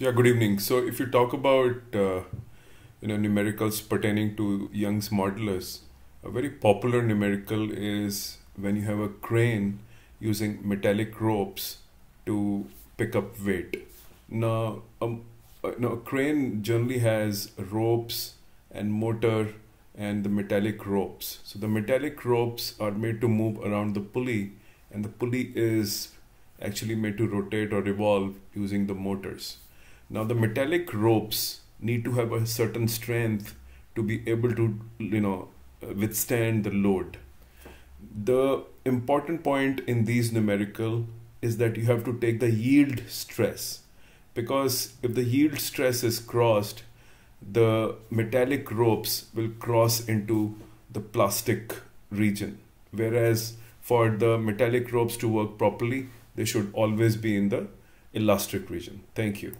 Yeah, good evening. So, if you talk about uh, you know numericals pertaining to Young's modulus, a very popular numerical is when you have a crane using metallic ropes to pick up weight. Now, um, uh, now a crane generally has ropes and motor and the metallic ropes. So the metallic ropes are made to move around the pulley, and the pulley is actually made to rotate or revolve using the motors. Now the metallic ropes need to have a certain strength to be able to you know uh, withstand the load. The important point in these numerical is that you have to take the yield stress because if the yield stress is crossed the metallic ropes will cross into the plastic region whereas for the metallic ropes to work properly they should always be in the elastic region thank you